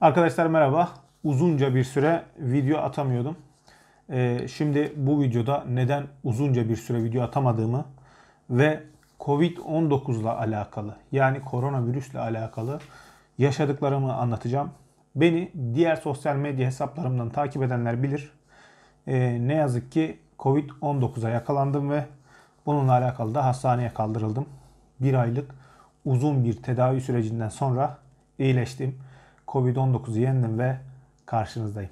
Arkadaşlar merhaba. Uzunca bir süre video atamıyordum. Ee, şimdi bu videoda neden uzunca bir süre video atamadığımı ve Covid-19 ile alakalı yani koronavirüsle alakalı yaşadıklarımı anlatacağım. Beni diğer sosyal medya hesaplarımdan takip edenler bilir. Ee, ne yazık ki Covid-19'a yakalandım ve bununla alakalı da hastaneye kaldırıldım. Bir aylık uzun bir tedavi sürecinden sonra iyileştim Covid-19'u yendim ve karşınızdayım.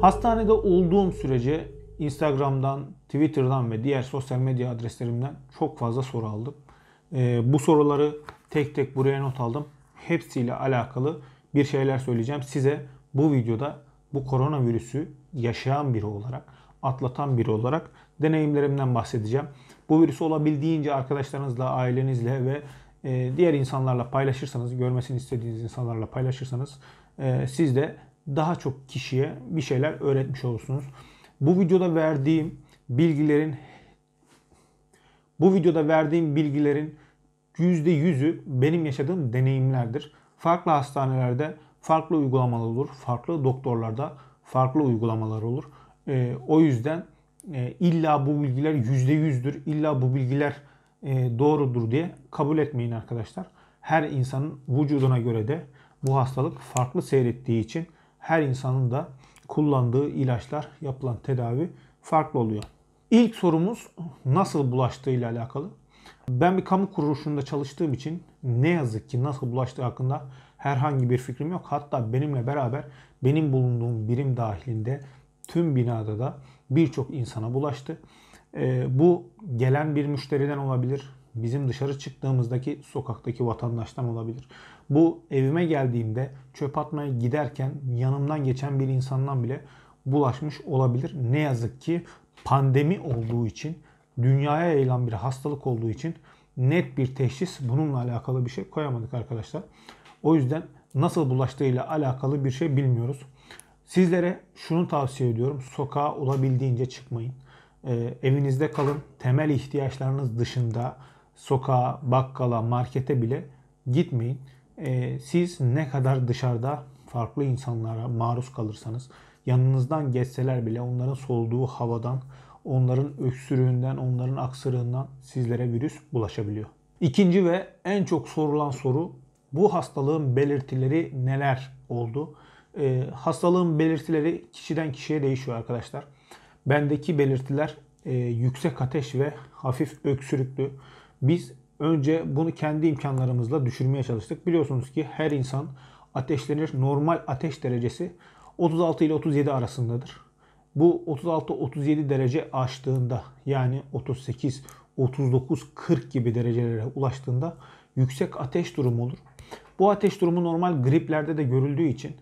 Hastanede olduğum sürece Instagram'dan, Twitter'dan ve diğer sosyal medya adreslerimden çok fazla soru aldım. Ee, bu soruları tek tek buraya not aldım. Hepsiyle alakalı bir şeyler söyleyeceğim. Size bu videoda bu koronavirüsü yaşayan biri olarak, atlatan biri olarak deneyimlerimden bahsedeceğim. Bu virüsü olabildiğince arkadaşlarınızla, ailenizle ve e, diğer insanlarla paylaşırsanız, görmesini istediğiniz insanlarla paylaşırsanız e, siz de daha çok kişiye bir şeyler öğretmiş olursunuz. Bu videoda verdiğim bilgilerin bu videoda verdiğim bilgilerin %100'ü benim yaşadığım deneyimlerdir. Farklı hastanelerde farklı uygulamalar olur, farklı doktorlarda farklı uygulamalar olur. E, o yüzden e, illa bu bilgiler yüzde yüzdür, illa bu bilgiler e, doğrudur diye kabul etmeyin arkadaşlar. Her insanın vücuduna göre de bu hastalık farklı seyrettiği için her insanın da kullandığı ilaçlar, yapılan tedavi farklı oluyor. İlk sorumuz nasıl bulaştığı ile alakalı. Ben bir kamu kuruluşunda çalıştığım için ne yazık ki nasıl bulaştığı hakkında herhangi bir fikrim yok. Hatta benimle beraber benim bulunduğum birim dahilinde tüm binada da birçok insana bulaştı. Ee, bu gelen bir müşteriden olabilir. Bizim dışarı çıktığımızdaki sokaktaki vatandaştan olabilir. Bu evime geldiğimde çöp atmaya giderken yanımdan geçen bir insandan bile bulaşmış olabilir. Ne yazık ki pandemi olduğu için, dünyaya yayılan bir hastalık olduğu için net bir teşhis bununla alakalı bir şey koyamadık arkadaşlar. O yüzden nasıl bulaştığıyla alakalı bir şey bilmiyoruz. Sizlere şunu tavsiye ediyorum. Sokağa olabildiğince çıkmayın. E, evinizde kalın. Temel ihtiyaçlarınız dışında sokağa, bakkala, markete bile gitmeyin. E, siz ne kadar dışarıda farklı insanlara maruz kalırsanız, yanınızdan geçseler bile onların soluduğu havadan, onların öksürüğünden, onların aksırığından sizlere virüs bulaşabiliyor. İkinci ve en çok sorulan soru bu hastalığın belirtileri neler oldu? E, hastalığın belirtileri kişiden kişiye değişiyor arkadaşlar. Bendeki belirtiler e, yüksek ateş ve hafif öksürüklü. Biz önce bunu kendi imkanlarımızla düşürmeye çalıştık. Biliyorsunuz ki her insan ateşlenir. Normal ateş derecesi 36 ile 37 arasındadır. Bu 36-37 derece aştığında yani 38, 39, 40 gibi derecelere ulaştığında yüksek ateş durumu olur. Bu ateş durumu normal griplerde de görüldüğü için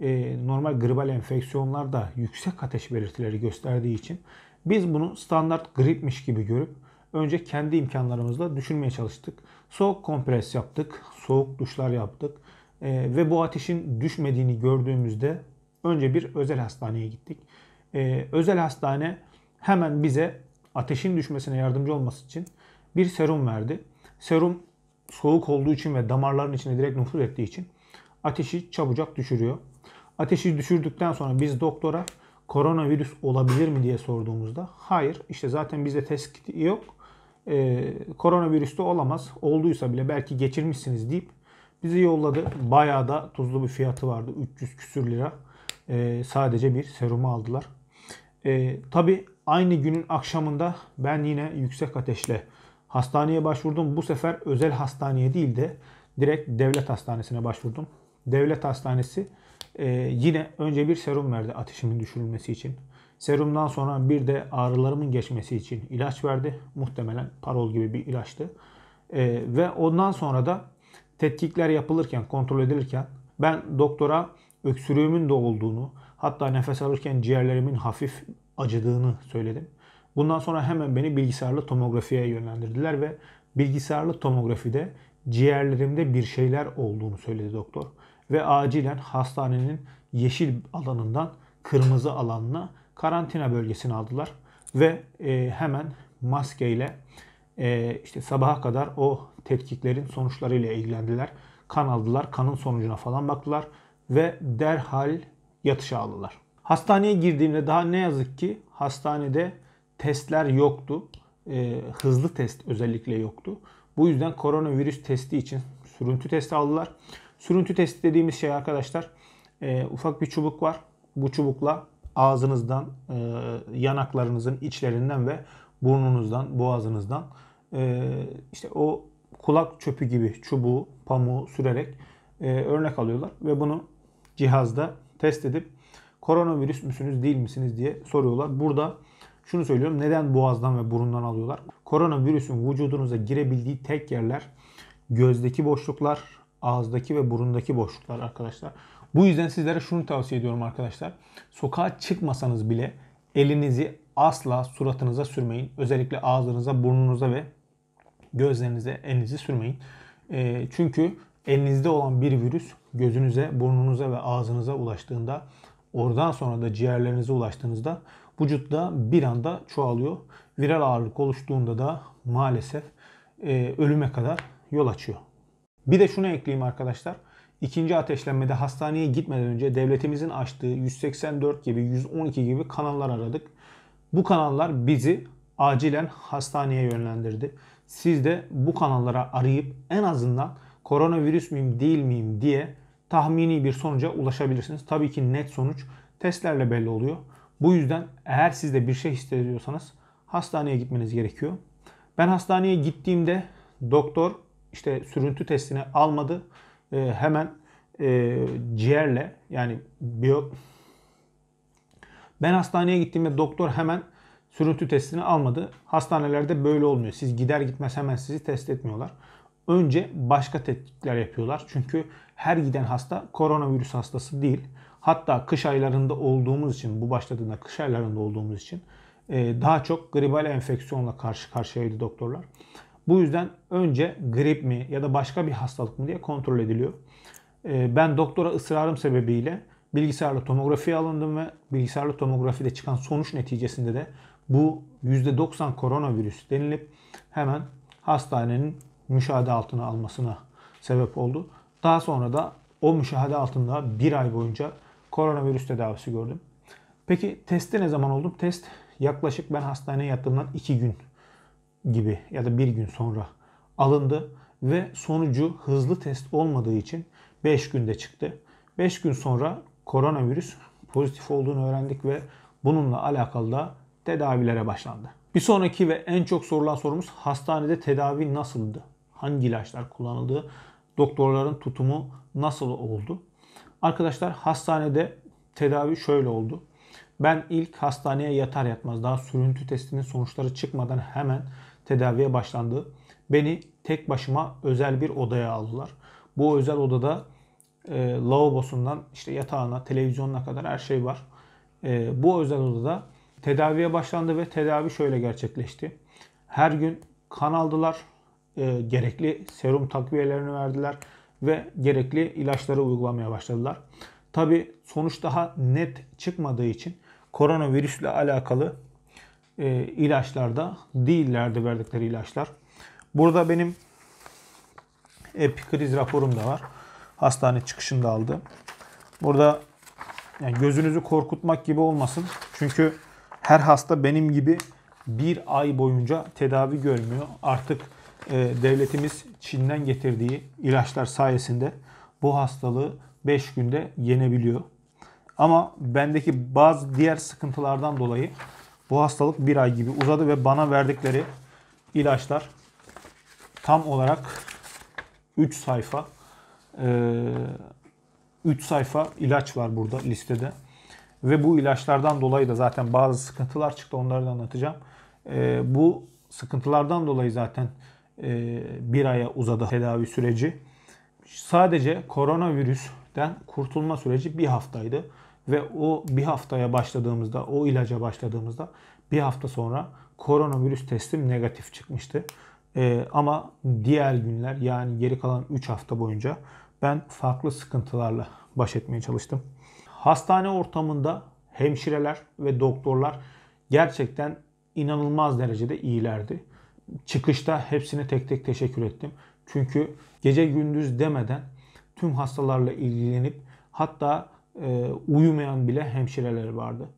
e, normal gribal enfeksiyonlarda yüksek ateş belirtileri gösterdiği için biz bunu standart gripmiş gibi görüp önce kendi imkanlarımızla düşünmeye çalıştık. Soğuk kompres yaptık, soğuk duşlar yaptık e, ve bu ateşin düşmediğini gördüğümüzde önce bir özel hastaneye gittik. E, özel hastane hemen bize ateşin düşmesine yardımcı olması için bir serum verdi. Serum soğuk olduğu için ve damarların içine direkt nüfuz ettiği için ateşi çabucak düşürüyor. Ateşi düşürdükten sonra biz doktora koronavirüs olabilir mi diye sorduğumuzda hayır işte zaten bizde test yok. Ee, koronavirüs de olamaz. Olduysa bile belki geçirmişsiniz deyip bizi yolladı. Bayağı da tuzlu bir fiyatı vardı. 300 küsür lira. Ee, sadece bir serumu aldılar. Ee, Tabi aynı günün akşamında ben yine yüksek ateşle hastaneye başvurdum. Bu sefer özel hastaneye değil de direkt devlet hastanesine başvurdum. Devlet hastanesi ee, yine önce bir serum verdi ateşimin düşürülmesi için. Serumdan sonra bir de ağrılarımın geçmesi için ilaç verdi. Muhtemelen parol gibi bir ilaçtı. Ee, ve ondan sonra da tetkikler yapılırken, kontrol edilirken ben doktora öksürüğümün de olduğunu, hatta nefes alırken ciğerlerimin hafif acıdığını söyledim. Bundan sonra hemen beni bilgisayarlı tomografiye yönlendirdiler ve bilgisayarlı tomografide ciğerlerimde bir şeyler olduğunu söyledi doktor ve acilen hastanenin yeşil alanından kırmızı alanına karantina bölgesini aldılar ve e, hemen maskeyle e, işte sabaha kadar o tetkiklerin sonuçlarıyla ilgilendiler. Kan aldılar, kanın sonucuna falan baktılar ve derhal yatışa aldılar. Hastaneye girdiğimde daha ne yazık ki hastanede testler yoktu. E, hızlı test özellikle yoktu. Bu yüzden koronavirüs testi için sürüntü testi aldılar. Sürüntü testi dediğimiz şey arkadaşlar e, ufak bir çubuk var. Bu çubukla ağzınızdan, e, yanaklarınızın içlerinden ve burnunuzdan, boğazınızdan e, işte o kulak çöpü gibi çubuğu, pamuğu sürerek e, örnek alıyorlar ve bunu cihazda test edip koronavirüs müsünüz değil misiniz diye soruyorlar. Burada şunu söylüyorum neden boğazdan ve burundan alıyorlar? Koronavirüsün vücudunuza girebildiği tek yerler gözdeki boşluklar, ağızdaki ve burundaki boşluklar arkadaşlar. Bu yüzden sizlere şunu tavsiye ediyorum arkadaşlar. Sokağa çıkmasanız bile elinizi asla suratınıza sürmeyin. Özellikle ağzınıza, burnunuza ve gözlerinize elinizi sürmeyin. E, çünkü elinizde olan bir virüs gözünüze, burnunuza ve ağzınıza ulaştığında oradan sonra da ciğerlerinize ulaştığınızda vücutta bir anda çoğalıyor. Viral ağırlık oluştuğunda da maalesef e, ölüme kadar yol açıyor. Bir de şunu ekleyeyim arkadaşlar. İkinci ateşlenmede hastaneye gitmeden önce devletimizin açtığı 184 gibi 112 gibi kanallar aradık. Bu kanallar bizi acilen hastaneye yönlendirdi. Siz de bu kanallara arayıp en azından koronavirüs müyüm değil miyim diye tahmini bir sonuca ulaşabilirsiniz. Tabii ki net sonuç testlerle belli oluyor. Bu yüzden eğer siz de bir şey hissediyorsanız hastaneye gitmeniz gerekiyor. Ben hastaneye gittiğimde doktor işte sürüntü testini almadı. E, hemen e, ciğerle yani biyo... Ben hastaneye gittiğimde doktor hemen sürüntü testini almadı. Hastanelerde böyle olmuyor. Siz gider gitmez hemen sizi test etmiyorlar. Önce başka tetkikler yapıyorlar. Çünkü her giden hasta koronavirüs hastası değil. Hatta kış aylarında olduğumuz için, bu başladığında kış aylarında olduğumuz için e, daha çok gribal enfeksiyonla karşı karşıyaydı doktorlar. Bu yüzden önce grip mi ya da başka bir hastalık mı diye kontrol ediliyor. Ee, ben doktora ısrarım sebebiyle bilgisayarlı tomografiye alındım ve bilgisayarlı tomografide çıkan sonuç neticesinde de bu %90 koronavirüs denilip hemen hastanenin müşahede altına almasına sebep oldu. Daha sonra da o müşahede altında bir ay boyunca koronavirüs tedavisi gördüm. Peki testi ne zaman oldum? Test yaklaşık ben hastaneye yattığımdan 2 gün gibi ya da bir gün sonra alındı ve sonucu hızlı test olmadığı için 5 günde çıktı. 5 gün sonra koronavirüs pozitif olduğunu öğrendik ve bununla alakalı da tedavilere başlandı. Bir sonraki ve en çok sorulan sorumuz hastanede tedavi nasıldı? Hangi ilaçlar kullanıldı? Doktorların tutumu nasıl oldu? Arkadaşlar hastanede tedavi şöyle oldu. Ben ilk hastaneye yatar yatmaz daha sürüntü testinin sonuçları çıkmadan hemen tedaviye başlandı. Beni tek başıma özel bir odaya aldılar. Bu özel odada e, lavabosundan işte yatağına, televizyonuna kadar her şey var. E, bu özel odada tedaviye başlandı ve tedavi şöyle gerçekleşti. Her gün kan aldılar, e, gerekli serum takviyelerini verdiler ve gerekli ilaçları uygulamaya başladılar. Tabi sonuç daha net çıkmadığı için koronavirüsle alakalı e, ilaçlarda değillerdi verdikleri ilaçlar. Burada benim epikriz raporum da var. Hastane çıkışında aldı. Burada yani gözünüzü korkutmak gibi olmasın. Çünkü her hasta benim gibi bir ay boyunca tedavi görmüyor. Artık e, devletimiz Çin'den getirdiği ilaçlar sayesinde bu hastalığı 5 günde yenebiliyor. Ama bendeki bazı diğer sıkıntılardan dolayı bu hastalık bir ay gibi uzadı ve bana verdikleri ilaçlar tam olarak 3 sayfa 3 e, sayfa ilaç var burada listede. Ve bu ilaçlardan dolayı da zaten bazı sıkıntılar çıktı. Onları da anlatacağım. E, bu sıkıntılardan dolayı zaten e, bir aya uzadı tedavi süreci. Sadece koronavirüsten kurtulma süreci bir haftaydı ve o bir haftaya başladığımızda, o ilaca başladığımızda bir hafta sonra koronavirüs testim negatif çıkmıştı. Ee, ama diğer günler yani geri kalan 3 hafta boyunca ben farklı sıkıntılarla baş etmeye çalıştım. Hastane ortamında hemşireler ve doktorlar gerçekten inanılmaz derecede iyilerdi. Çıkışta hepsine tek tek teşekkür ettim. Çünkü gece gündüz demeden tüm hastalarla ilgilenip hatta e, uyumayan bile hemşireleri vardı.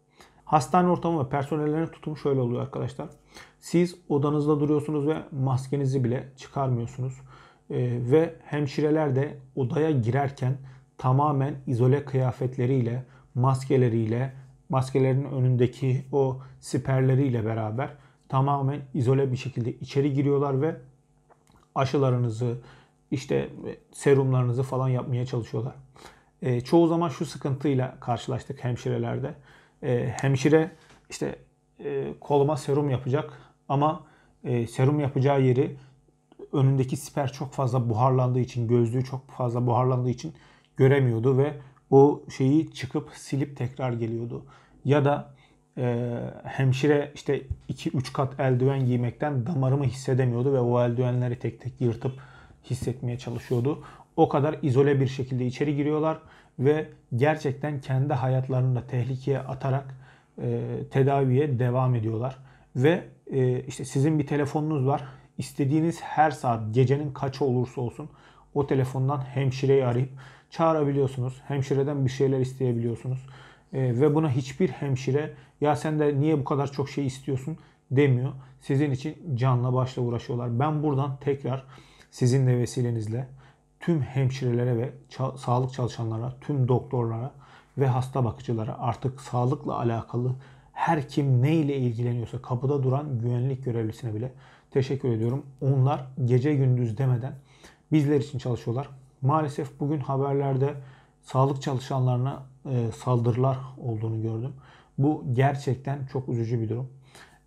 Hastane ortamı ve personellerin tutumu şöyle oluyor arkadaşlar. Siz odanızda duruyorsunuz ve maskenizi bile çıkarmıyorsunuz. E, ve hemşireler de odaya girerken tamamen izole kıyafetleriyle, maskeleriyle, maskelerin önündeki o siperleriyle beraber tamamen izole bir şekilde içeri giriyorlar ve aşılarınızı, işte e, serumlarınızı falan yapmaya çalışıyorlar e, çoğu zaman şu sıkıntıyla karşılaştık hemşirelerde. E, hemşire işte e, koluma serum yapacak ama e, serum yapacağı yeri önündeki siper çok fazla buharlandığı için, gözlüğü çok fazla buharlandığı için göremiyordu ve o şeyi çıkıp silip tekrar geliyordu. Ya da e, hemşire işte 2-3 kat eldiven giymekten damarımı hissedemiyordu ve o eldivenleri tek tek yırtıp hissetmeye çalışıyordu o kadar izole bir şekilde içeri giriyorlar ve gerçekten kendi hayatlarını da tehlikeye atarak e, tedaviye devam ediyorlar. Ve e, işte sizin bir telefonunuz var. İstediğiniz her saat gecenin kaçı olursa olsun o telefondan hemşireyi arayıp çağırabiliyorsunuz. Hemşireden bir şeyler isteyebiliyorsunuz. E, ve buna hiçbir hemşire ya sen de niye bu kadar çok şey istiyorsun demiyor. Sizin için canla başla uğraşıyorlar. Ben buradan tekrar sizin de vesilenizle tüm hemşirelere ve ça sağlık çalışanlara, tüm doktorlara ve hasta bakıcılara artık sağlıkla alakalı her kim ne ile ilgileniyorsa kapıda duran güvenlik görevlisine bile teşekkür ediyorum. Onlar gece gündüz demeden bizler için çalışıyorlar. Maalesef bugün haberlerde sağlık çalışanlarına e, saldırılar olduğunu gördüm. Bu gerçekten çok üzücü bir durum.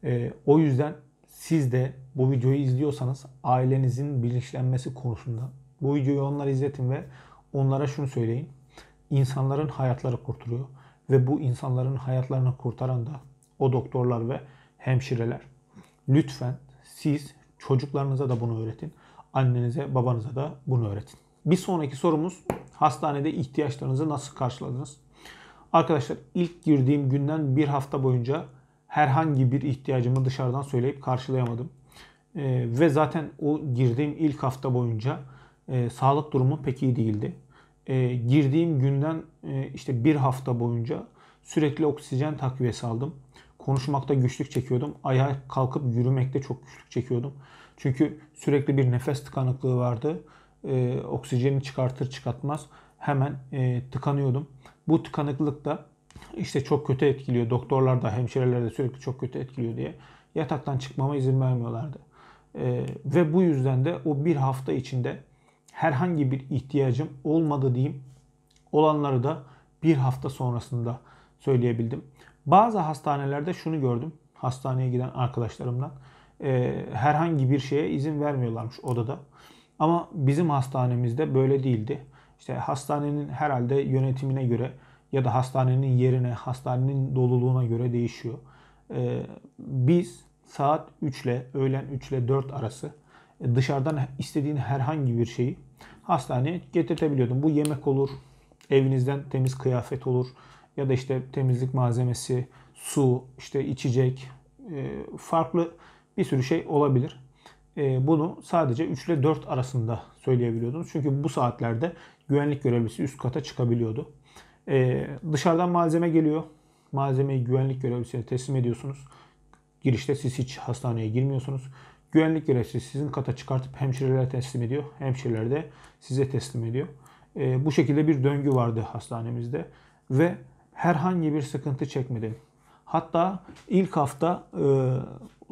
E, o yüzden siz de bu videoyu izliyorsanız ailenizin bilinçlenmesi konusunda bu videoyu onlara izletin ve onlara şunu söyleyin. İnsanların hayatları kurtuluyor ve bu insanların hayatlarını kurtaran da o doktorlar ve hemşireler. Lütfen siz çocuklarınıza da bunu öğretin. Annenize, babanıza da bunu öğretin. Bir sonraki sorumuz hastanede ihtiyaçlarınızı nasıl karşıladınız? Arkadaşlar ilk girdiğim günden bir hafta boyunca herhangi bir ihtiyacımı dışarıdan söyleyip karşılayamadım. Ee, ve zaten o girdiğim ilk hafta boyunca e, sağlık durumu pek iyi değildi. E, girdiğim günden e, işte bir hafta boyunca sürekli oksijen takviyesi aldım. Konuşmakta güçlük çekiyordum. Ayağa kalkıp yürümekte çok güçlük çekiyordum. Çünkü sürekli bir nefes tıkanıklığı vardı. E, oksijeni çıkartır çıkartmaz hemen e, tıkanıyordum. Bu tıkanıklık da işte çok kötü etkiliyor. Doktorlar da hemşireler de sürekli çok kötü etkiliyor diye yataktan çıkmama izin vermiyorlardı. E, ve bu yüzden de o bir hafta içinde herhangi bir ihtiyacım olmadı diyeyim. Olanları da bir hafta sonrasında söyleyebildim. Bazı hastanelerde şunu gördüm. Hastaneye giden arkadaşlarımdan e, herhangi bir şeye izin vermiyorlarmış odada. Ama bizim hastanemizde böyle değildi. İşte hastanenin herhalde yönetimine göre ya da hastanenin yerine, hastanenin doluluğuna göre değişiyor. E, biz saat 3 ile öğlen 3 ile 4 arası e, dışarıdan istediğin herhangi bir şeyi hastaneye getirtebiliyordum. Bu yemek olur, evinizden temiz kıyafet olur ya da işte temizlik malzemesi, su, işte içecek, e, farklı bir sürü şey olabilir. E, bunu sadece 3 ile 4 arasında söyleyebiliyordum Çünkü bu saatlerde güvenlik görevlisi üst kata çıkabiliyordu. E, dışarıdan malzeme geliyor. Malzemeyi güvenlik görevlisine teslim ediyorsunuz. Girişte siz hiç hastaneye girmiyorsunuz. Güvenlik görevlisi sizin kata çıkartıp hemşirelere teslim ediyor. Hemşireler de size teslim ediyor. E, bu şekilde bir döngü vardı hastanemizde ve herhangi bir sıkıntı çekmedim. Hatta ilk hafta e,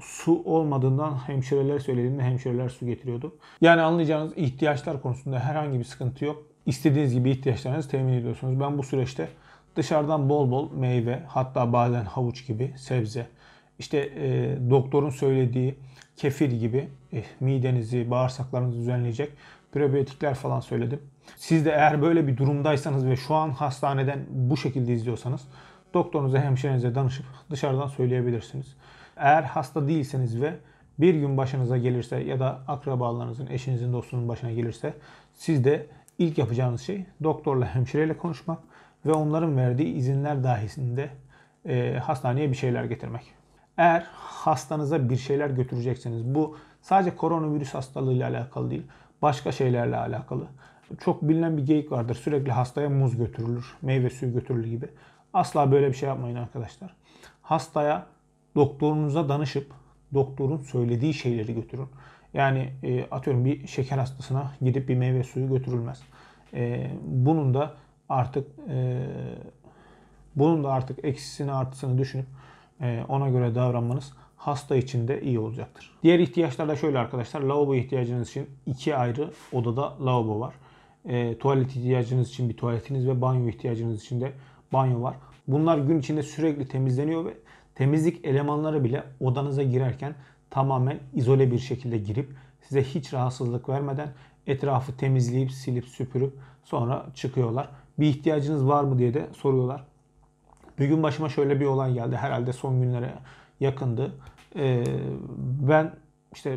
su olmadığından hemşireler söylediğinde hemşireler su getiriyordu. Yani anlayacağınız ihtiyaçlar konusunda herhangi bir sıkıntı yok. İstediğiniz gibi ihtiyaçlarınızı temin ediyorsunuz. Ben bu süreçte dışarıdan bol bol meyve hatta bazen havuç gibi sebze işte e, doktorun söylediği kefir gibi eh, midenizi, bağırsaklarınızı düzenleyecek probiyotikler falan söyledim. Siz de eğer böyle bir durumdaysanız ve şu an hastaneden bu şekilde izliyorsanız doktorunuza, hemşirenize danışıp dışarıdan söyleyebilirsiniz. Eğer hasta değilseniz ve bir gün başınıza gelirse ya da akrabalarınızın, eşinizin, dostunun başına gelirse siz de ilk yapacağınız şey doktorla, hemşireyle konuşmak ve onların verdiği izinler dahisinde e, eh, hastaneye bir şeyler getirmek. Eğer hastanıza bir şeyler götürecekseniz bu sadece koronavirüs hastalığıyla alakalı değil. Başka şeylerle alakalı. Çok bilinen bir geyik vardır. Sürekli hastaya muz götürülür, meyve suyu götürülür gibi. Asla böyle bir şey yapmayın arkadaşlar. Hastaya doktorunuza danışıp doktorun söylediği şeyleri götürün. Yani e, atıyorum bir şeker hastasına gidip bir meyve suyu götürülmez. E, bunun da artık e, bunun da artık eksisini artısını düşünüp ee, ona göre davranmanız hasta için de iyi olacaktır. Diğer ihtiyaçlar da şöyle arkadaşlar. Lavabo ihtiyacınız için iki ayrı odada lavabo var. E, tuvalet ihtiyacınız için bir tuvaletiniz ve banyo ihtiyacınız için de banyo var. Bunlar gün içinde sürekli temizleniyor ve temizlik elemanları bile odanıza girerken tamamen izole bir şekilde girip size hiç rahatsızlık vermeden etrafı temizleyip silip süpürüp sonra çıkıyorlar. Bir ihtiyacınız var mı diye de soruyorlar. Bir gün başıma şöyle bir olay geldi. Herhalde son günlere yakındı. Ee, ben işte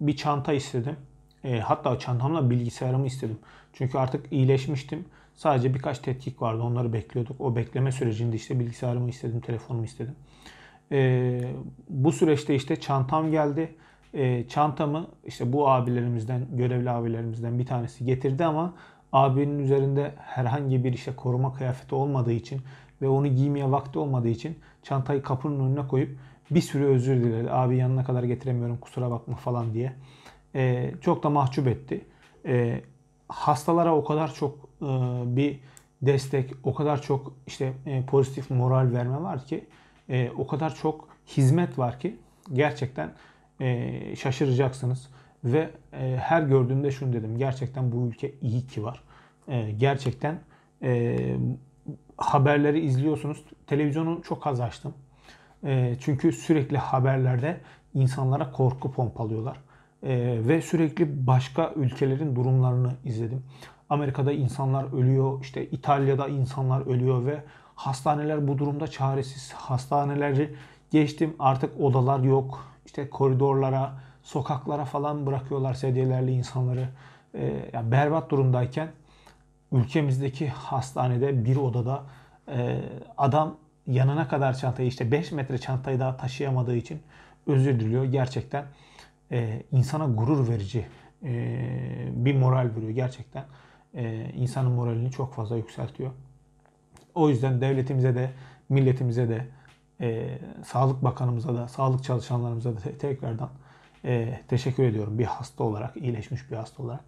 bir çanta istedim. E, hatta çantamla bilgisayarımı istedim. Çünkü artık iyileşmiştim. Sadece birkaç tetkik vardı. Onları bekliyorduk. O bekleme sürecinde işte bilgisayarımı istedim, telefonumu istedim. E, bu süreçte işte çantam geldi. E, çantamı işte bu abilerimizden, görevli abilerimizden bir tanesi getirdi ama abinin üzerinde herhangi bir işe koruma kıyafeti olmadığı için ve onu giymeye vakti olmadığı için çantayı kapının önüne koyup bir sürü özür diledi. Abi yanına kadar getiremiyorum kusura bakma falan diye. E, çok da mahcup etti. E, hastalara o kadar çok e, bir destek, o kadar çok işte e, pozitif moral verme var ki, e, o kadar çok hizmet var ki gerçekten e, şaşıracaksınız. Ve e, her gördüğümde şunu dedim. Gerçekten bu ülke iyi ki var. E, gerçekten e, haberleri izliyorsunuz. Televizyonu çok az açtım. E, çünkü sürekli haberlerde insanlara korku pompalıyorlar. E, ve sürekli başka ülkelerin durumlarını izledim. Amerika'da insanlar ölüyor, işte İtalya'da insanlar ölüyor ve hastaneler bu durumda çaresiz. Hastaneleri geçtim artık odalar yok. İşte koridorlara, sokaklara falan bırakıyorlar sedyelerle insanları. E, yani berbat durumdayken ülkemizdeki hastanede bir odada e, adam yanına kadar çantayı işte 5 metre çantayı daha taşıyamadığı için özür diliyor. Gerçekten e, insana gurur verici e, bir moral veriyor. Gerçekten e, insanın moralini çok fazla yükseltiyor. O yüzden devletimize de milletimize de e, Sağlık Bakanımıza da sağlık çalışanlarımıza da tekrardan e, teşekkür ediyorum. Bir hasta olarak iyileşmiş bir hasta olarak.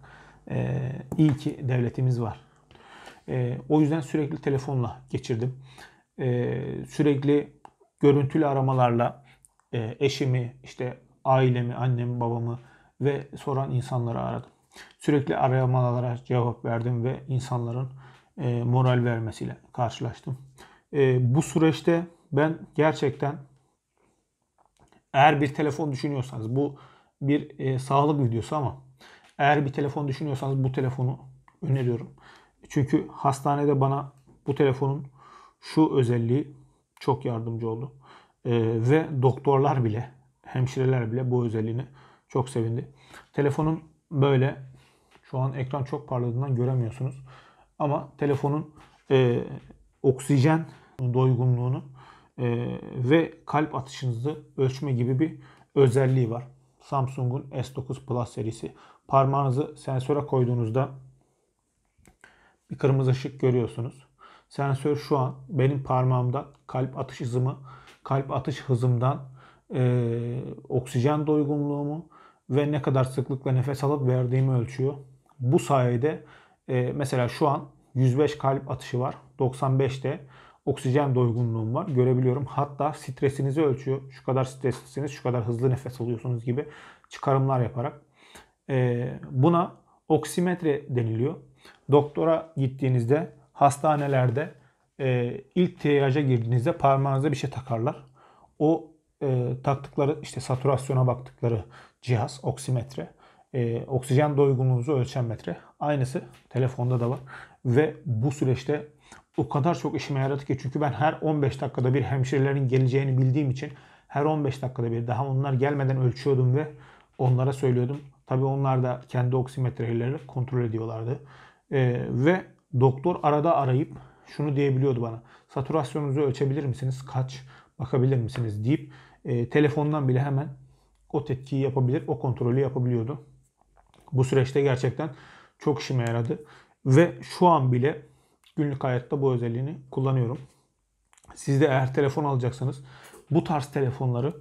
E, iyi ki devletimiz var. E, o yüzden sürekli telefonla geçirdim. E, sürekli görüntülü aramalarla e, eşimi, işte ailemi, annemi, babamı ve soran insanları aradım. Sürekli aramalara cevap verdim ve insanların e, moral vermesiyle karşılaştım. E, bu süreçte ben gerçekten eğer bir telefon düşünüyorsanız bu bir e, sağlık videosu ama eğer bir telefon düşünüyorsanız bu telefonu öneriyorum. Çünkü hastanede bana bu telefonun şu özelliği çok yardımcı oldu. Ee, ve doktorlar bile, hemşireler bile bu özelliğini çok sevindi. Telefonun böyle, şu an ekran çok parladığından göremiyorsunuz. Ama telefonun e, oksijen doygunluğunu e, ve kalp atışınızı ölçme gibi bir özelliği var. Samsung'un S9 Plus serisi. Parmağınızı sensöre koyduğunuzda bir kırmızı ışık görüyorsunuz. Sensör şu an benim parmağımdan kalp atış hızımı, kalp atış hızımdan e, oksijen doygunluğumu ve ne kadar sıklıkla nefes alıp verdiğimi ölçüyor. Bu sayede e, mesela şu an 105 kalp atışı var. 95'te oksijen doygunluğum var. Görebiliyorum. Hatta stresinizi ölçüyor. Şu kadar streslisiniz, şu kadar hızlı nefes alıyorsunuz gibi çıkarımlar yaparak. E, buna oksimetre deniliyor. Doktora gittiğinizde hastanelerde e, ilk triyaja girdiğinizde parmağınıza bir şey takarlar. O e, taktıkları işte saturasyona baktıkları cihaz, oksimetre, e, oksijen doygunluğunuzu ölçen metre. Aynısı telefonda da var. Ve bu süreçte o kadar çok işime yaradı ki çünkü ben her 15 dakikada bir hemşirelerin geleceğini bildiğim için her 15 dakikada bir daha onlar gelmeden ölçüyordum ve onlara söylüyordum. Tabii onlar da kendi oksimetreleri kontrol ediyorlardı. Ee, ve doktor arada arayıp şunu diyebiliyordu bana. Saturasyonunuzu ölçebilir misiniz? Kaç? Bakabilir misiniz? deyip e, telefondan bile hemen o tetkiyi yapabilir, o kontrolü yapabiliyordu. Bu süreçte gerçekten çok işime yaradı. Ve şu an bile günlük hayatta bu özelliğini kullanıyorum. Siz de eğer telefon alacaksanız bu tarz telefonları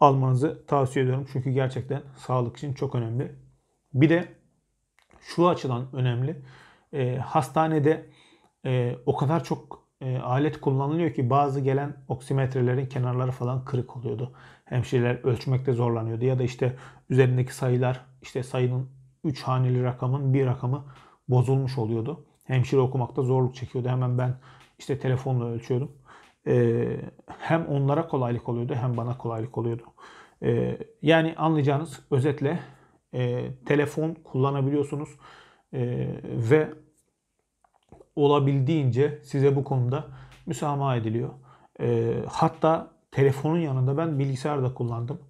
almanızı tavsiye ediyorum. Çünkü gerçekten sağlık için çok önemli. Bir de şu açıdan önemli e, hastanede e, o kadar çok e, alet kullanılıyor ki bazı gelen oksimetrelerin kenarları falan kırık oluyordu. Hemşireler ölçmekte zorlanıyordu ya da işte üzerindeki sayılar işte sayının 3 haneli rakamın bir rakamı bozulmuş oluyordu. Hemşire okumakta zorluk çekiyordu. Hemen ben işte telefonla ölçüyordum. E, hem onlara kolaylık oluyordu hem bana kolaylık oluyordu. E, yani anlayacağınız özetle e, telefon kullanabiliyorsunuz e, ve olabildiğince size bu konuda müsamaha ediliyor. E, hatta telefonun yanında ben bilgisayar da kullandım.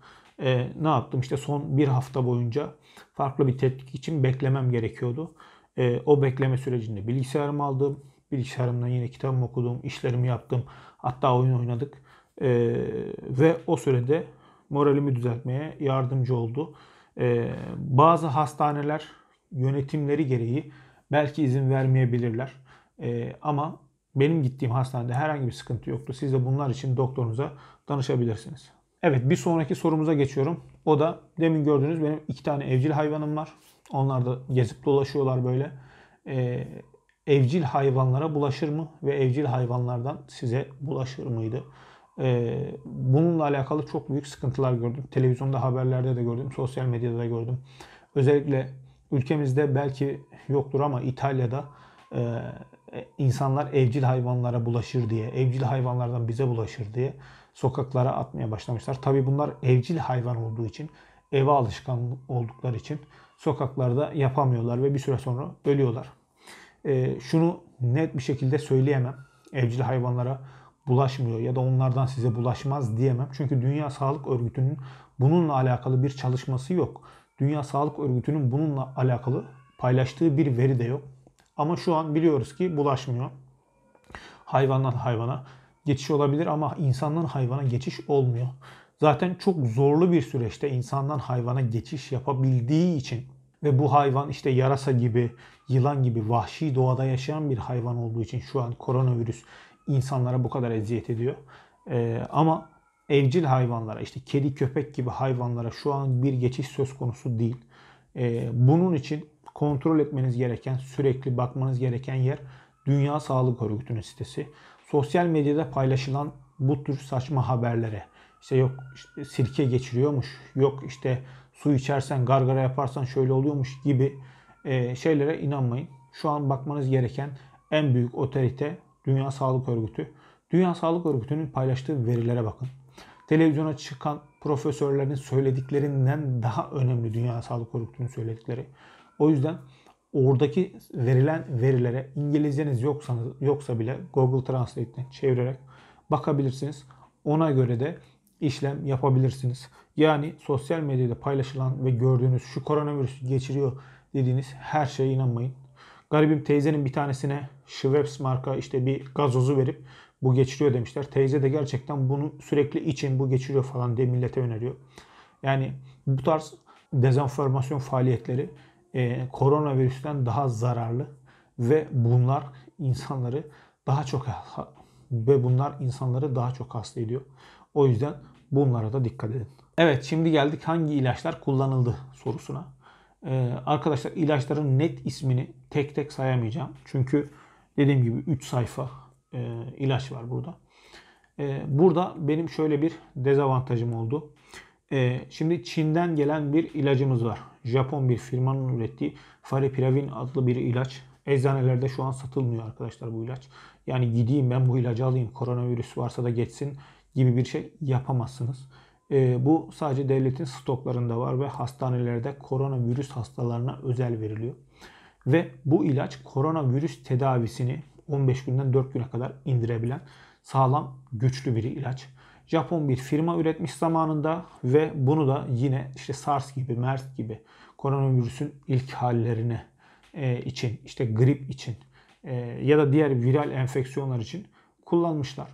E, ne yaptım? İşte son bir hafta boyunca farklı bir tetkik için beklemem gerekiyordu. E, o bekleme sürecinde bilgisayarımı aldım. Bilgisayarımdan yine kitabımı okudum, işlerimi yaptım. Hatta oyun oynadık. E, ve o sürede moralimi düzeltmeye yardımcı oldu. E, bazı hastaneler yönetimleri gereği belki izin vermeyebilirler. E, ama benim gittiğim hastanede herhangi bir sıkıntı yoktu. Siz de bunlar için doktorunuza danışabilirsiniz. Evet bir sonraki sorumuza geçiyorum. O da demin gördüğünüz benim iki tane evcil hayvanım var. Onlar da gezip dolaşıyorlar böyle. Ee, evcil hayvanlara bulaşır mı ve evcil hayvanlardan size bulaşır mıydı? Ee, bununla alakalı çok büyük sıkıntılar gördüm. Televizyonda haberlerde de gördüm, sosyal medyada da gördüm. Özellikle ülkemizde belki yoktur ama İtalya'da e, insanlar evcil hayvanlara bulaşır diye, evcil hayvanlardan bize bulaşır diye sokaklara atmaya başlamışlar. Tabii bunlar evcil hayvan olduğu için, eve alışkan oldukları için sokaklarda yapamıyorlar ve bir süre sonra ölüyorlar. E, şunu net bir şekilde söyleyemem. Evcil hayvanlara bulaşmıyor ya da onlardan size bulaşmaz diyemem. Çünkü Dünya Sağlık Örgütü'nün bununla alakalı bir çalışması yok. Dünya Sağlık Örgütü'nün bununla alakalı paylaştığı bir veri de yok. Ama şu an biliyoruz ki bulaşmıyor. Hayvandan hayvana geçiş olabilir ama insandan hayvana geçiş olmuyor. Zaten çok zorlu bir süreçte insandan hayvana geçiş yapabildiği için ve bu hayvan işte yarasa gibi, yılan gibi vahşi doğada yaşayan bir hayvan olduğu için şu an koronavirüs insanlara bu kadar eziyet ediyor. Ee, ama evcil hayvanlara işte kedi köpek gibi hayvanlara şu an bir geçiş söz konusu değil. E, bunun için kontrol etmeniz gereken, sürekli bakmanız gereken yer Dünya Sağlık Örgütü'nün sitesi. Sosyal medyada paylaşılan bu tür saçma haberlere işte yok işte sirke geçiriyormuş, yok işte su içersen gargara yaparsan şöyle oluyormuş gibi e, şeylere inanmayın. Şu an bakmanız gereken en büyük otorite Dünya Sağlık Örgütü. Dünya Sağlık Örgütü'nün paylaştığı verilere bakın televizyona çıkan profesörlerin söylediklerinden daha önemli Dünya Sağlık Örgütü'nün söyledikleri. O yüzden oradaki verilen verilere İngilizceniz yoksanız yoksa bile Google Translate'ten çevirerek bakabilirsiniz. Ona göre de işlem yapabilirsiniz. Yani sosyal medyada paylaşılan ve gördüğünüz şu koronavirüs geçiriyor dediğiniz her şeye inanmayın. Garibim teyzenin bir tanesine Schweppes marka işte bir gazozu verip bu geçiriyor demişler. Teyze de gerçekten bunu sürekli için bu geçiriyor falan diye millete öneriyor. Yani bu tarz dezenformasyon faaliyetleri e, koronavirüsten daha zararlı ve bunlar insanları daha çok ve bunlar insanları daha çok hasta ediyor. O yüzden bunlara da dikkat edin. Evet şimdi geldik hangi ilaçlar kullanıldı sorusuna. Ee, arkadaşlar ilaçların net ismini tek tek sayamayacağım. Çünkü dediğim gibi 3 sayfa e, ilaç var burada. E, burada benim şöyle bir dezavantajım oldu. E, şimdi Çin'den gelen bir ilacımız var. Japon bir firmanın ürettiği Faripiravin adlı bir ilaç. Eczanelerde şu an satılmıyor arkadaşlar bu ilaç. Yani gideyim ben bu ilacı alayım koronavirüs varsa da geçsin gibi bir şey yapamazsınız. E, bu sadece devletin stoklarında var ve hastanelerde koronavirüs hastalarına özel veriliyor. Ve bu ilaç koronavirüs tedavisini 15 günden 4 güne kadar indirebilen sağlam güçlü bir ilaç. Japon bir firma üretmiş zamanında ve bunu da yine işte SARS gibi, MERS gibi koronavirüsün ilk hallerine e, için, işte grip için e, ya da diğer viral enfeksiyonlar için kullanmışlar.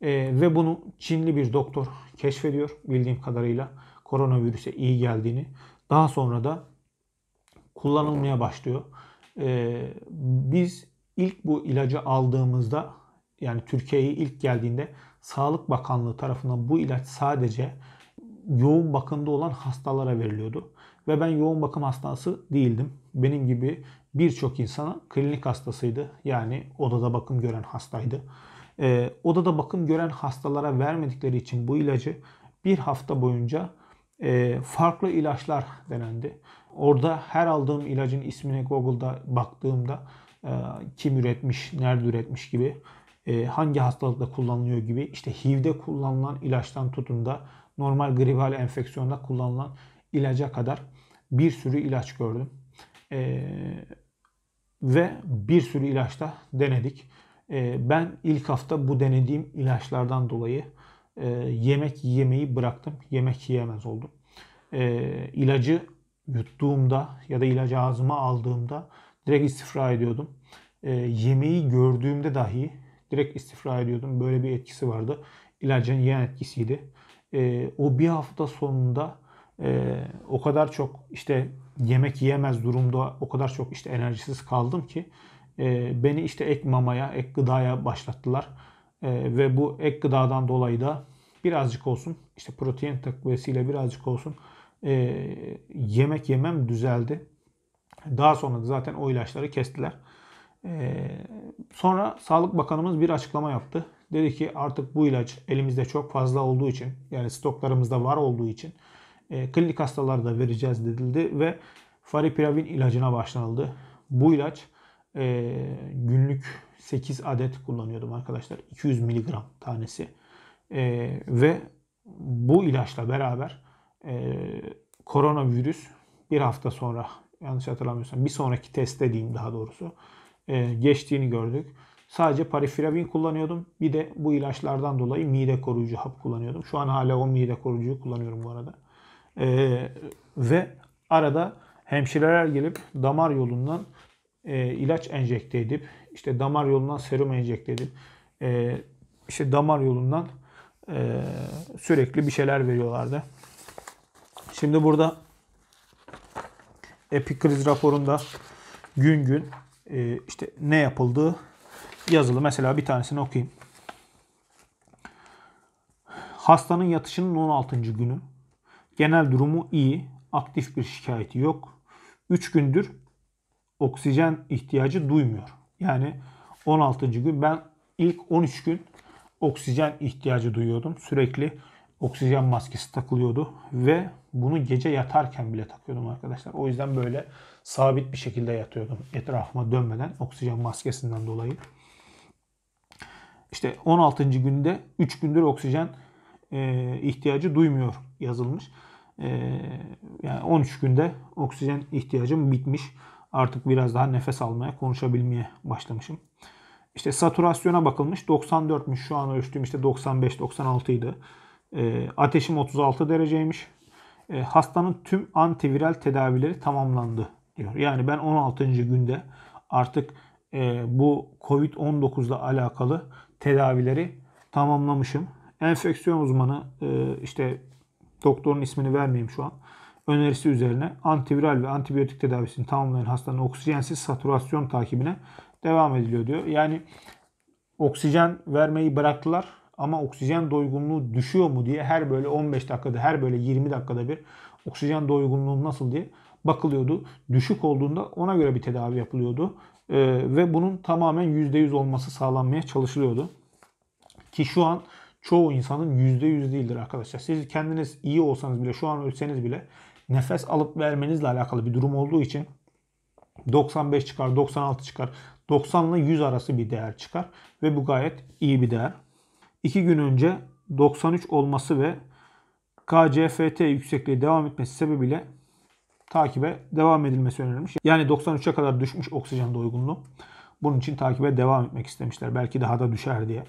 E, ve bunu Çinli bir doktor keşfediyor bildiğim kadarıyla koronavirüse iyi geldiğini. Daha sonra da kullanılmaya başlıyor. E, biz ilk bu ilacı aldığımızda yani Türkiye'ye ilk geldiğinde Sağlık Bakanlığı tarafından bu ilaç sadece yoğun bakımda olan hastalara veriliyordu. Ve ben yoğun bakım hastası değildim. Benim gibi birçok insana klinik hastasıydı. Yani odada bakım gören hastaydı. Ee, odada bakım gören hastalara vermedikleri için bu ilacı bir hafta boyunca e, farklı ilaçlar denendi. Orada her aldığım ilacın ismine Google'da baktığımda e, kim üretmiş, nerede üretmiş gibi, e, hangi hastalıkta kullanılıyor gibi işte HIV'de kullanılan ilaçtan tutun da normal gribal enfeksiyonda kullanılan ilaca kadar bir sürü ilaç gördüm. E, ve bir sürü ilaçta denedik. Ben ilk hafta bu denediğim ilaçlardan dolayı yemek yemeyi bıraktım. Yemek yiyemez oldum. İlacı yuttuğumda ya da ilacı ağzıma aldığımda Direkt istifra ediyordum. E, yemeği gördüğümde dahi direkt istifra ediyordum. Böyle bir etkisi vardı. İlacın yan etkisiydi. E, o bir hafta sonunda e, o kadar çok işte yemek yiyemez durumda o kadar çok işte enerjisiz kaldım ki e, beni işte ek mamaya, ek gıdaya başlattılar. E, ve bu ek gıdadan dolayı da birazcık olsun işte protein takviyesiyle birazcık olsun e, yemek yemem düzeldi. Daha sonra da zaten o ilaçları kestiler. Ee, sonra Sağlık Bakanımız bir açıklama yaptı. Dedi ki artık bu ilaç elimizde çok fazla olduğu için yani stoklarımızda var olduğu için e, klinik hastalara da vereceğiz dedildi ve Faripiravin ilacına başlanıldı. Bu ilaç e, günlük 8 adet kullanıyordum arkadaşlar. 200 miligram tanesi. E, ve bu ilaçla beraber koronavirüs bir hafta sonra yanlış hatırlamıyorsam bir sonraki testte diyeyim daha doğrusu e, geçtiğini gördük. Sadece parafravin kullanıyordum. Bir de bu ilaçlardan dolayı mide koruyucu hap kullanıyordum. Şu an hala o mide koruyucuyu kullanıyorum bu arada. E, ve arada hemşireler gelip damar yolundan e, ilaç enjekte edip işte damar yolundan serum enjekte edip e, işte damar yolundan e, sürekli bir şeyler veriyorlardı. Şimdi burada kriz raporunda gün gün e, işte ne yapıldığı yazılı. Mesela bir tanesini okuyayım. Hastanın yatışının 16. günü. Genel durumu iyi. Aktif bir şikayeti yok. 3 gündür oksijen ihtiyacı duymuyor. Yani 16. gün ben ilk 13 gün oksijen ihtiyacı duyuyordum. Sürekli oksijen maskesi takılıyordu ve bunu gece yatarken bile takıyordum arkadaşlar. O yüzden böyle sabit bir şekilde yatıyordum etrafıma dönmeden oksijen maskesinden dolayı. İşte 16. günde 3 gündür oksijen e, ihtiyacı duymuyor yazılmış. E, yani 13 günde oksijen ihtiyacım bitmiş. Artık biraz daha nefes almaya, konuşabilmeye başlamışım. İşte saturasyona bakılmış. 94'müş şu an ölçtüğüm işte 95-96 idi. E, ateşim 36 dereceymiş. E, hastanın tüm antiviral tedavileri tamamlandı diyor. Yani ben 16. günde artık e, bu COVID-19 ile alakalı tedavileri tamamlamışım. Enfeksiyon uzmanı e, işte doktorun ismini vermeyeyim şu an önerisi üzerine antiviral ve antibiyotik tedavisini tamamlayan hastanın oksijensiz saturasyon takibine devam ediliyor diyor. Yani oksijen vermeyi bıraktılar ama oksijen doygunluğu düşüyor mu diye her böyle 15 dakikada her böyle 20 dakikada bir oksijen doygunluğum nasıl diye bakılıyordu. Düşük olduğunda ona göre bir tedavi yapılıyordu. Ee, ve bunun tamamen %100 olması sağlanmaya çalışılıyordu. Ki şu an çoğu insanın %100 değildir arkadaşlar. Siz kendiniz iyi olsanız bile şu an ölseniz bile nefes alıp vermenizle alakalı bir durum olduğu için 95 çıkar, 96 çıkar. 90 ile 100 arası bir değer çıkar ve bu gayet iyi bir değer. 2 gün önce 93 olması ve KCFT yüksekliği devam etmesi sebebiyle takibe devam edilmesi önerilmiş. Yani 93'e kadar düşmüş oksijen doygunluğu. Bunun için takibe devam etmek istemişler. Belki daha da düşer diye.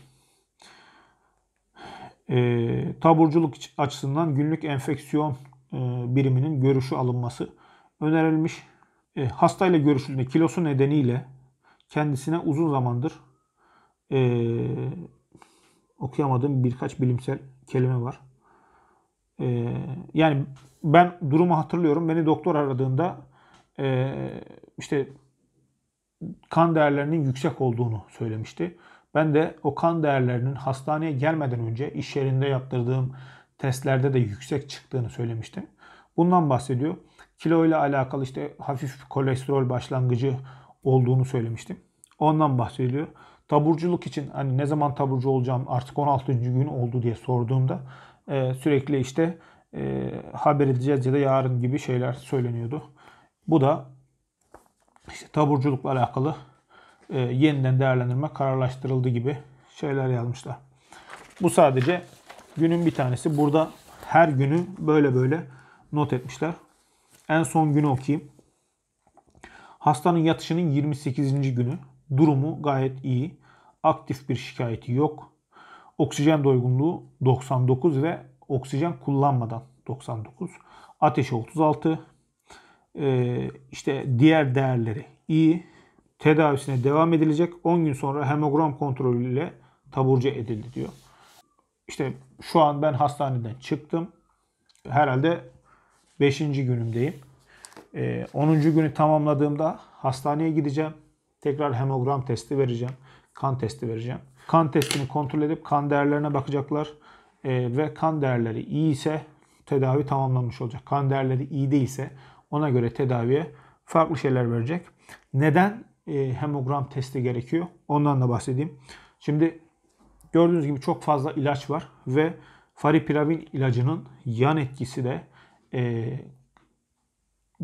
E, taburculuk açısından günlük enfeksiyon e, biriminin görüşü alınması önerilmiş. E, hastayla görüşülme kilosu nedeniyle kendisine uzun zamandır e, okuyamadığım birkaç bilimsel kelime var. Ee, yani ben durumu hatırlıyorum. Beni doktor aradığında e, işte kan değerlerinin yüksek olduğunu söylemişti. Ben de o kan değerlerinin hastaneye gelmeden önce iş yerinde yaptırdığım testlerde de yüksek çıktığını söylemiştim. Bundan bahsediyor. Kilo ile alakalı işte hafif kolesterol başlangıcı olduğunu söylemiştim. Ondan bahsediyor taburculuk için hani ne zaman taburcu olacağım artık 16. gün oldu diye sorduğumda e, sürekli işte e, haber edeceğiz ya da yarın gibi şeyler söyleniyordu. Bu da işte taburculukla alakalı e, yeniden değerlendirme kararlaştırıldı gibi şeyler yazmışlar. Bu sadece günün bir tanesi. Burada her günü böyle böyle not etmişler. En son günü okuyayım. Hastanın yatışının 28. günü durumu gayet iyi. Aktif bir şikayeti yok. Oksijen doygunluğu 99 ve oksijen kullanmadan 99. Ateşi 36. Ee, işte diğer değerleri iyi. Tedavisine devam edilecek. 10 gün sonra hemogram kontrolüyle taburcu edildi diyor. İşte şu an ben hastaneden çıktım. Herhalde 5. günümdeyim. Ee, 10. günü tamamladığımda hastaneye gideceğim. Tekrar hemogram testi vereceğim. Kan testi vereceğim. Kan testini kontrol edip kan değerlerine bakacaklar. E, ve kan değerleri iyi ise tedavi tamamlanmış olacak. Kan değerleri iyi değilse ona göre tedaviye farklı şeyler verecek. Neden e, hemogram testi gerekiyor? Ondan da bahsedeyim. Şimdi gördüğünüz gibi çok fazla ilaç var ve faripiravir ilacının yan etkisi de e,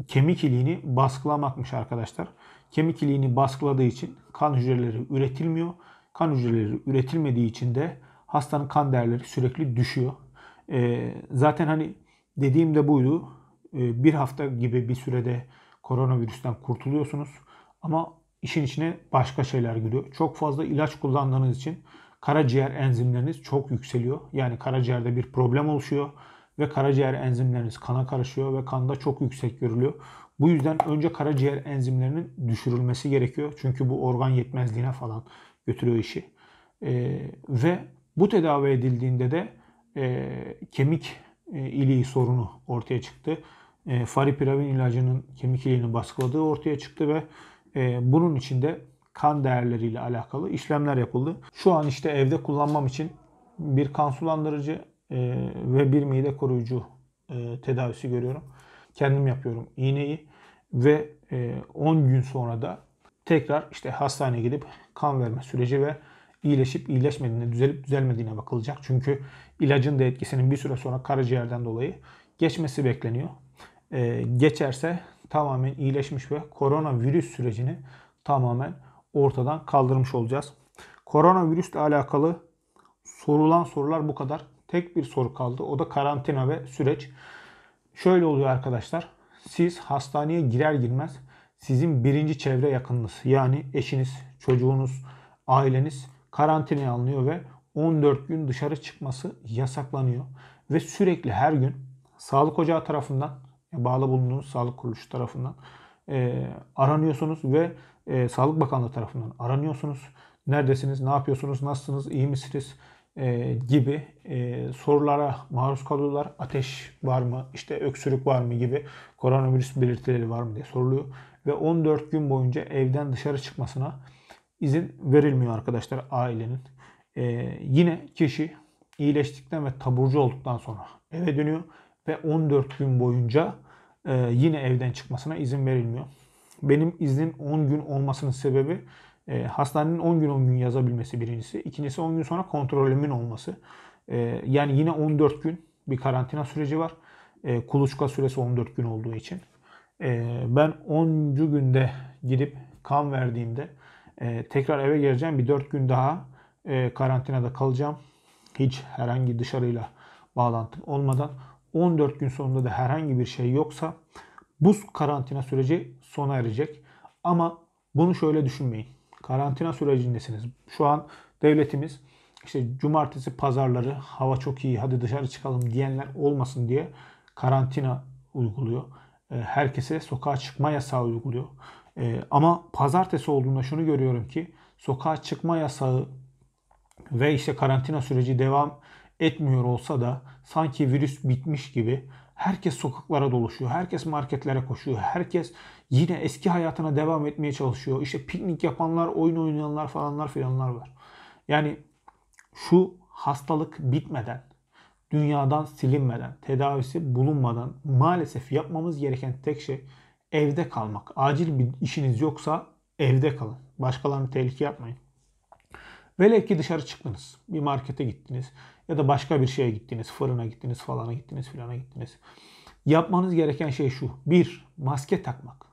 kemik iliğini baskılamakmış arkadaşlar. Kemik iliğini baskıladığı için kan hücreleri üretilmiyor. Kan hücreleri üretilmediği için de hastanın kan değerleri sürekli düşüyor. E, zaten hani dediğim de buydu. E, bir hafta gibi bir sürede koronavirüsten kurtuluyorsunuz. Ama işin içine başka şeyler giriyor. Çok fazla ilaç kullandığınız için karaciğer enzimleriniz çok yükseliyor. Yani karaciğerde bir problem oluşuyor ve karaciğer enzimleriniz kana karışıyor ve kanda çok yüksek görülüyor. Bu yüzden önce karaciğer enzimlerinin düşürülmesi gerekiyor. Çünkü bu organ yetmezliğine falan götürüyor işi. E, ve bu tedavi edildiğinde de e, kemik e, iliği sorunu ortaya çıktı. E, faripiravin ilacının kemik iliğini baskıladığı ortaya çıktı ve e, bunun için de kan değerleriyle alakalı işlemler yapıldı. Şu an işte evde kullanmam için bir kan sulandırıcı e, ve bir mide koruyucu e, tedavisi görüyorum kendim yapıyorum iğneyi ve 10 e, gün sonra da tekrar işte hastaneye gidip kan verme süreci ve iyileşip iyileşmediğine, düzelip düzelmediğine bakılacak. Çünkü ilacın da etkisinin bir süre sonra karaciğerden dolayı geçmesi bekleniyor. E, geçerse tamamen iyileşmiş ve koronavirüs sürecini tamamen ortadan kaldırmış olacağız. Koronavirüsle alakalı sorulan sorular bu kadar. Tek bir soru kaldı. O da karantina ve süreç. Şöyle oluyor arkadaşlar. Siz hastaneye girer girmez sizin birinci çevre yakınınız yani eşiniz, çocuğunuz, aileniz karantinaya alınıyor ve 14 gün dışarı çıkması yasaklanıyor. Ve sürekli her gün sağlık ocağı tarafından bağlı bulunduğunuz sağlık kuruluşu tarafından e, aranıyorsunuz ve e, Sağlık Bakanlığı tarafından aranıyorsunuz. Neredesiniz, ne yapıyorsunuz, nasılsınız, iyi misiniz, e, gibi e, sorulara maruz kalıyorlar. Ateş var mı, işte öksürük var mı gibi koronavirüs belirtileri var mı diye soruluyor. Ve 14 gün boyunca evden dışarı çıkmasına izin verilmiyor arkadaşlar ailenin. E, yine kişi iyileştikten ve taburcu olduktan sonra eve dönüyor ve 14 gün boyunca e, yine evden çıkmasına izin verilmiyor. Benim iznin 10 gün olmasının sebebi e, hastanenin 10 gün 10 gün yazabilmesi birincisi. İkincisi 10 gün sonra kontrolümün olması. E, yani yine 14 gün bir karantina süreci var. E, kuluçka süresi 14 gün olduğu için. E, ben 10. günde gidip kan verdiğimde e, tekrar eve geleceğim. Bir 4 gün daha e, karantinada kalacağım. Hiç herhangi dışarıyla bağlantım olmadan 14 gün sonunda da herhangi bir şey yoksa bu karantina süreci sona erecek. Ama bunu şöyle düşünmeyin karantina sürecindesiniz. Şu an devletimiz işte cumartesi pazarları hava çok iyi hadi dışarı çıkalım diyenler olmasın diye karantina uyguluyor. E, herkese sokağa çıkma yasağı uyguluyor. E, ama pazartesi olduğunda şunu görüyorum ki sokağa çıkma yasağı ve işte karantina süreci devam etmiyor olsa da sanki virüs bitmiş gibi Herkes sokaklara doluşuyor. Herkes marketlere koşuyor. Herkes yine eski hayatına devam etmeye çalışıyor. İşte piknik yapanlar, oyun oynayanlar falanlar filanlar var. Yani şu hastalık bitmeden, dünyadan silinmeden, tedavisi bulunmadan maalesef yapmamız gereken tek şey evde kalmak. Acil bir işiniz yoksa evde kalın. Başkalarını tehlike yapmayın. Velev ki dışarı çıktınız. Bir markete gittiniz ya da başka bir şeye gittiniz, fırına gittiniz, falana gittiniz, filana gittiniz. Yapmanız gereken şey şu. bir Maske takmak.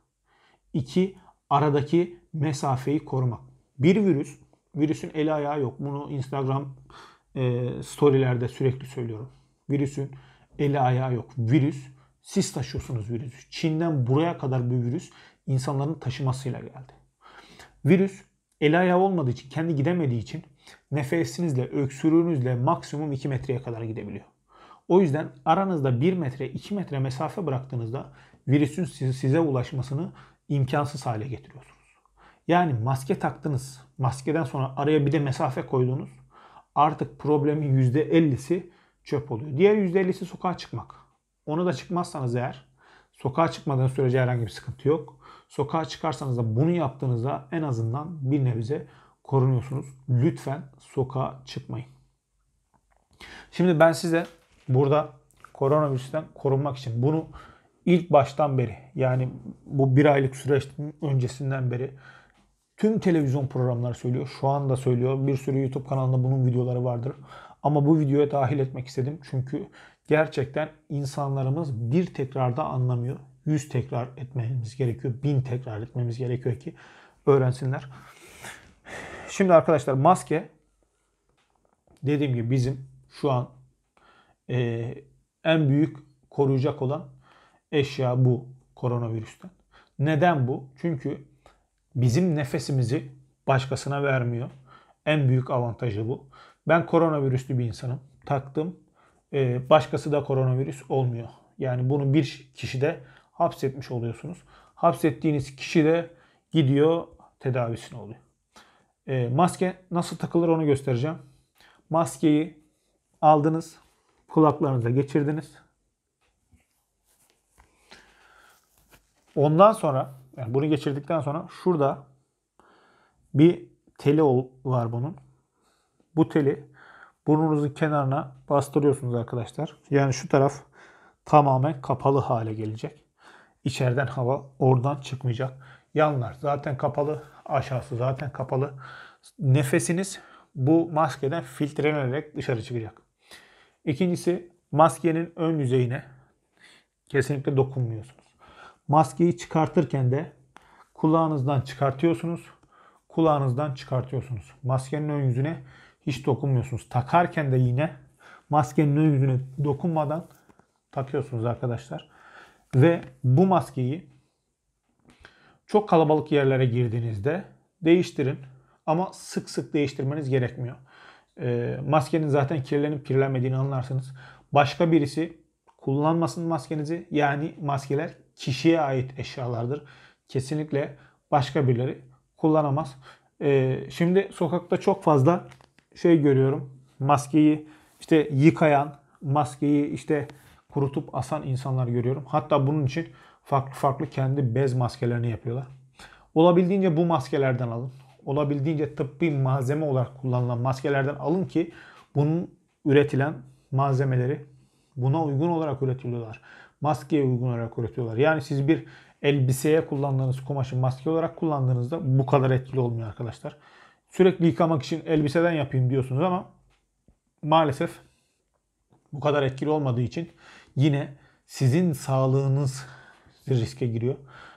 iki Aradaki mesafeyi korumak. Bir virüs, virüsün eli ayağı yok. Bunu Instagram e, storylerde sürekli söylüyorum. Virüsün eli ayağı yok. Virüs, siz taşıyorsunuz virüsü. Çin'den buraya kadar bir virüs insanların taşımasıyla geldi. Virüs eli ayağı olmadığı için, kendi gidemediği için nefesinizle, öksürüğünüzle maksimum 2 metreye kadar gidebiliyor. O yüzden aranızda 1 metre, 2 metre mesafe bıraktığınızda virüsün size ulaşmasını imkansız hale getiriyorsunuz. Yani maske taktınız, maskeden sonra araya bir de mesafe koydunuz. Artık problemin %50'si çöp oluyor. Diğer %50'si sokağa çıkmak. Onu da çıkmazsanız eğer sokağa çıkmadan sürece herhangi bir sıkıntı yok. Sokağa çıkarsanız da bunu yaptığınızda en azından bir nebze korunuyorsunuz. Lütfen sokağa çıkmayın. Şimdi ben size burada koronavirüsten korunmak için bunu ilk baştan beri yani bu bir aylık süreçten öncesinden beri tüm televizyon programları söylüyor. Şu anda söylüyor. Bir sürü YouTube kanalında bunun videoları vardır. Ama bu videoya dahil etmek istedim. Çünkü gerçekten insanlarımız bir tekrarda anlamıyor. Yüz tekrar etmemiz gerekiyor. bin tekrar etmemiz gerekiyor ki öğrensinler. Şimdi arkadaşlar maske dediğim gibi bizim şu an e, en büyük koruyacak olan eşya bu koronavirüsten. Neden bu? Çünkü bizim nefesimizi başkasına vermiyor. En büyük avantajı bu. Ben koronavirüslü bir insanım. Taktım. E, başkası da koronavirüs olmuyor. Yani bunu bir kişide hapsetmiş oluyorsunuz. Hapsettiğiniz kişi de gidiyor tedavisini oluyor. E, maske nasıl takılır onu göstereceğim. Maskeyi aldınız, kulaklarınıza geçirdiniz. Ondan sonra yani bunu geçirdikten sonra şurada bir teli var bunun. Bu teli burnunuzun kenarına bastırıyorsunuz arkadaşlar. Yani şu taraf tamamen kapalı hale gelecek. İçeriden hava oradan çıkmayacak. Yanlar zaten kapalı Aşağısı zaten kapalı. Nefesiniz bu maskeden filtrelenerek dışarı çıkacak. İkincisi maskenin ön yüzeyine kesinlikle dokunmuyorsunuz. Maskeyi çıkartırken de kulağınızdan çıkartıyorsunuz. Kulağınızdan çıkartıyorsunuz. Maskenin ön yüzüne hiç dokunmuyorsunuz. Takarken de yine maskenin ön yüzüne dokunmadan takıyorsunuz arkadaşlar. Ve bu maskeyi çok kalabalık yerlere girdiğinizde değiştirin ama sık sık değiştirmeniz gerekmiyor. E, maskenin zaten kirlenip kirlenmediğini anlarsınız. Başka birisi kullanmasın maskenizi. Yani maskeler kişiye ait eşyalardır. Kesinlikle başka birileri kullanamaz. E, şimdi sokakta çok fazla şey görüyorum. Maskeyi işte yıkayan, maskeyi işte kurutup asan insanlar görüyorum. Hatta bunun için farklı farklı kendi bez maskelerini yapıyorlar. Olabildiğince bu maskelerden alın. Olabildiğince tıbbi malzeme olarak kullanılan maskelerden alın ki bunun üretilen malzemeleri buna uygun olarak üretiliyorlar. Maskeye uygun olarak üretiyorlar. Yani siz bir elbiseye kullandığınız kumaşı maske olarak kullandığınızda bu kadar etkili olmuyor arkadaşlar. Sürekli yıkamak için elbiseden yapayım diyorsunuz ama maalesef bu kadar etkili olmadığı için yine sizin sağlığınız riske giriyor.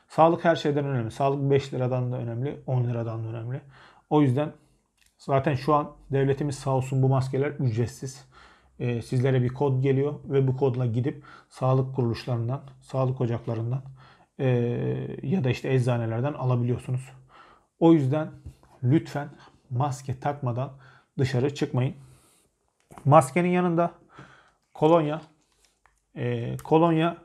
Sağlık her şeyden önemli. Sağlık 5 liradan da önemli, 10 liradan da önemli. O yüzden zaten şu an devletimiz sağ olsun bu maskeler ücretsiz. Ee, sizlere bir kod geliyor ve bu kodla gidip sağlık kuruluşlarından, sağlık ocaklarından e, ya da işte eczanelerden alabiliyorsunuz. O yüzden lütfen maske takmadan dışarı çıkmayın. Maskenin yanında kolonya, e, kolonya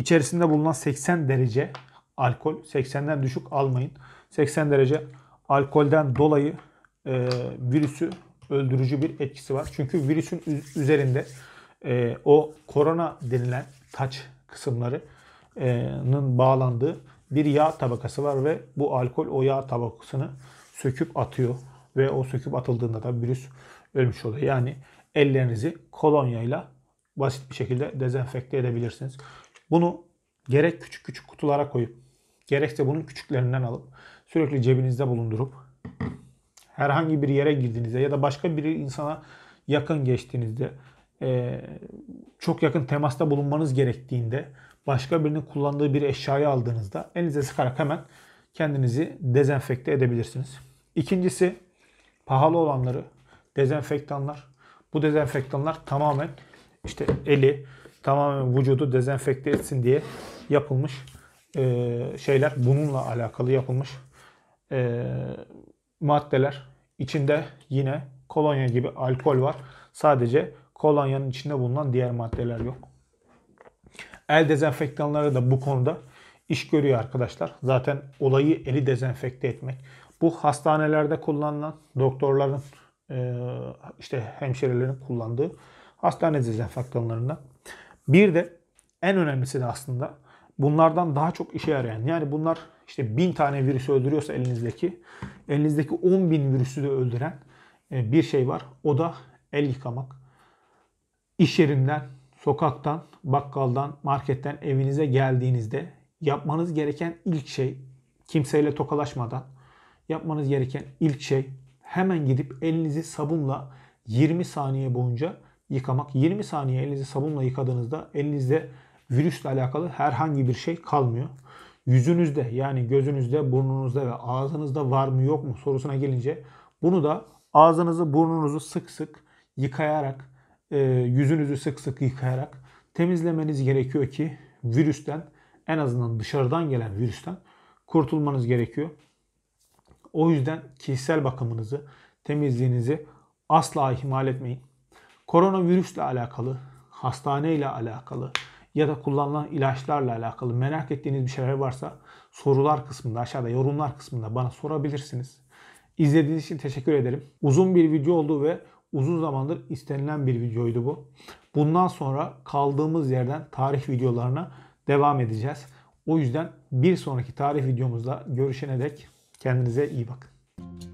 İçerisinde bulunan 80 derece alkol 80'den düşük almayın. 80 derece alkolden dolayı e, virüsü öldürücü bir etkisi var. Çünkü virüsün üzerinde e, o korona denilen taç kısımlarının bağlandığı bir yağ tabakası var ve bu alkol o yağ tabakasını söküp atıyor ve o söküp atıldığında da virüs ölmüş oluyor. Yani ellerinizi kolonyayla basit bir şekilde dezenfekte edebilirsiniz. Bunu gerek küçük küçük kutulara koyup gerekse bunun küçüklerinden alıp sürekli cebinizde bulundurup herhangi bir yere girdiğinizde ya da başka bir insana yakın geçtiğinizde e, çok yakın temasta bulunmanız gerektiğinde başka birinin kullandığı bir eşyayı aldığınızda elinize sıkarak hemen kendinizi dezenfekte edebilirsiniz. İkincisi pahalı olanları dezenfektanlar. Bu dezenfektanlar tamamen işte eli, tamamen vücudu dezenfekte etsin diye yapılmış e, şeyler bununla alakalı yapılmış e, maddeler içinde yine kolonya gibi alkol var. Sadece kolonyanın içinde bulunan diğer maddeler yok. El dezenfektanları da bu konuda iş görüyor arkadaşlar. Zaten olayı eli dezenfekte etmek. Bu hastanelerde kullanılan doktorların e, işte hemşirelerin kullandığı hastane dezenfektanlarından bir de en önemlisi de aslında bunlardan daha çok işe yarayan yani bunlar işte bin tane virüsü öldürüyorsa elinizdeki elinizdeki on bin virüsü de öldüren e, bir şey var. O da el yıkamak. İş yerinden, sokaktan, bakkaldan, marketten evinize geldiğinizde yapmanız gereken ilk şey kimseyle tokalaşmadan yapmanız gereken ilk şey hemen gidip elinizi sabunla 20 saniye boyunca yıkamak. 20 saniye elinizi sabunla yıkadığınızda elinizde virüsle alakalı herhangi bir şey kalmıyor. Yüzünüzde yani gözünüzde, burnunuzda ve ağzınızda var mı yok mu sorusuna gelince bunu da ağzınızı, burnunuzu sık sık yıkayarak, e, yüzünüzü sık sık yıkayarak temizlemeniz gerekiyor ki virüsten en azından dışarıdan gelen virüsten kurtulmanız gerekiyor. O yüzden kişisel bakımınızı, temizliğinizi asla ihmal etmeyin koronavirüsle alakalı, hastaneyle alakalı ya da kullanılan ilaçlarla alakalı merak ettiğiniz bir şeyler varsa sorular kısmında aşağıda yorumlar kısmında bana sorabilirsiniz. İzlediğiniz için teşekkür ederim. Uzun bir video oldu ve uzun zamandır istenilen bir videoydu bu. Bundan sonra kaldığımız yerden tarih videolarına devam edeceğiz. O yüzden bir sonraki tarih videomuzda görüşene dek kendinize iyi bakın.